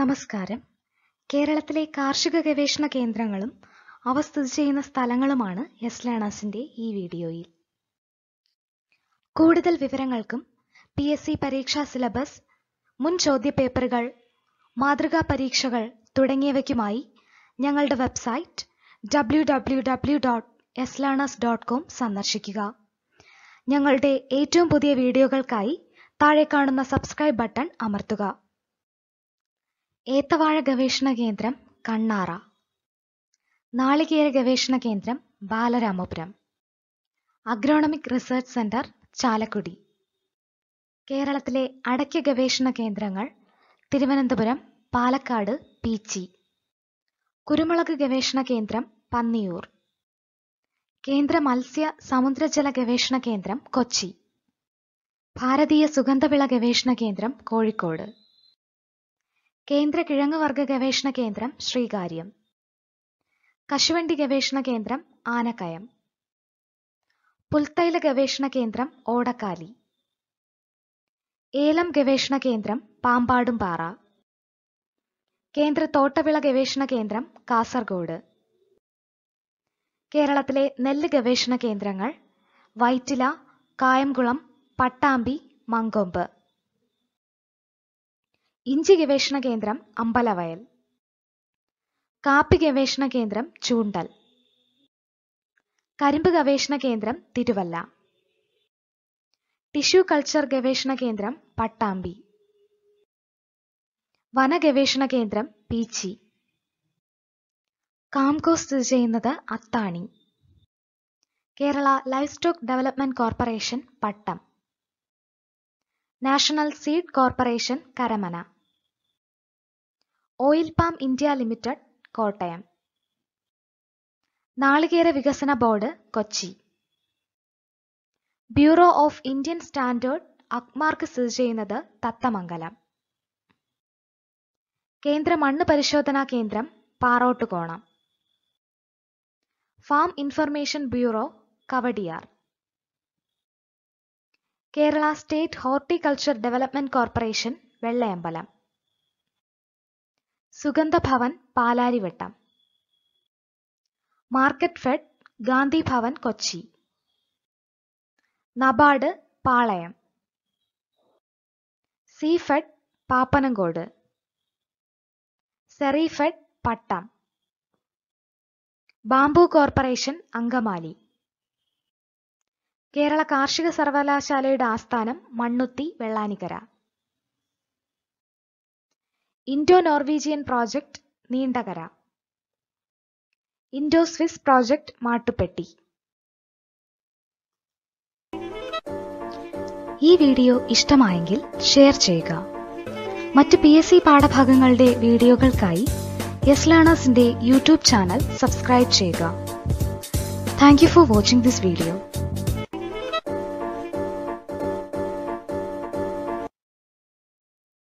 നമസ്കാരം കേരളത്തിലെ കാർഷിക ഗവേഷണ കേന്ദ്രങ്ങളും അവ സ്ഥിതി ചെയ്യുന്ന സ്ഥലങ്ങളുമാണ് എസ് ലേണേഴ്സിന്റെ ഈ വീഡിയോയിൽ കൂടുതൽ വിവരങ്ങൾക്കും പി എസ് സി പരീക്ഷാ സിലബസ് മുൻ ചോദ്യപേപ്പറുകൾ മാതൃകാ പരീക്ഷകൾ തുടങ്ങിയവയ്ക്കുമായി ഞങ്ങളുടെ website W W W dot S learners dot com സന്ദർശിക്കുക ഞങ്ങളുടെ ഏറ്റവും പുതിയ വീഡിയോകൾക്കായി താഴെ കാണുന്ന സബ്സ്ക്രൈബ് ബട്ടൺ അമർത്തുക ഏത്തവാഴ ഗവേഷണ കേന്ദ്രം കണ്ണാറ നാളികേര ഗവേഷണ കേന്ദ്രം Balaramapuram agronomic research centre Chalakudy കേരളത്തിലെ അടയ്ക്ക ഗവേഷണ കേന്ദ്രങ്ങൾ തിരുവനന്തപുരം പാലക്കാട് പീച്ചി കുരുമുളക് ഗവേഷണ കേന്ദ്രം പന്നിയൂർ കേന്ദ്ര മത്സ്യ സമുദ്രജല ഗവേഷണ കേന്ദ്രം കൊച്ചി ഭാരതീയ സുഗന്ധവിള ഗവേഷണ കേന്ദ്രം കോഴിക്കോട് കേന്ദ്ര വർഗ ഗവേഷണ കേന്ദ്രം ശ്രീകാര്യം കശുവണ്ടി ഗവേഷണ കേന്ദ്രം ആനക്കയം പുൽത്തൈല ഗവേഷണ കേന്ദ്രം ഓടക്കാലി ഏലം ഗവേഷണ കേന്ദ്രം പാമ്പാടുംപാറ കേന്ദ്ര തോട്ടവിള ഗവേഷണ കേന്ദ്രം കാസർഗോഡ് കേരളത്തിലെ നെല്ല് ഗവേഷണ കേന്ദ്രങ്ങൾ വൈറ്റില കായംകുളം പട്ടാമ്പി മങ്കൊമ്പ് ഇഞ്ചി ഗവേഷണ കേന്ദ്രം അമ്പലവയൽ കാപ്പി ഗവേഷണ കേന്ദ്രം ചൂണ്ടൽ കരിമ്പ് ഗവേഷണ കേന്ദ്രം തിരുവല്ല ടിഷ്യൂ കൾച്ചർ ഗവേഷണ കേന്ദ്രം പട്ടാമ്പി വനഗവേഷണ കേന്ദ്രം പീച്ചി കാംകോ സ്ഥിതി ചെയ്യുന്നത് Athani Kerala livestock development corporation Pattom national seed corporation Karamana oil palm India limited, Kottayam നാളികേര വികസന board, Kochi bureau of Indian standard Agmark സ്ഥിതി ചെയ്യുന്നത് തത്തമംഗലം. കേന്ദ്ര മണ്ണ് പരിശോധനാ കേന്ദ്രം Parottukonam. Farm information bureau Kowdiar. Kerala state horticulture development corporation Vellayambalam Sugandha Bhavan Palarivattom market fed Gandhi Bhavan Kochi NABARD Palayam Seafed Pappanamcode Serifed Pattom bamboo corporation Angamaly Kerala കാർഷിക സർവകലാശാലയുടെ ആസ്ഥാനം Mannuthy Vellanikkara Indo-Norwegian project Neendakara. Indo Swiss project Mattupetty. ഈ വീഡിയോ ഇഷ്ടമായെങ്കിൽ ഷെയർ ചെയ്യുക. മറ്റ് പിഎസ്സി പാഠഭാഗങ്ങളുടെ വീഡിയോകൾക്കായി യെസ് ലേണേഴ്സിന്റെ യൂട്യൂബ് ചാനൽ സബ്സ്ക്രൈബ് ചെയ്യുക. Thank you for watching this video.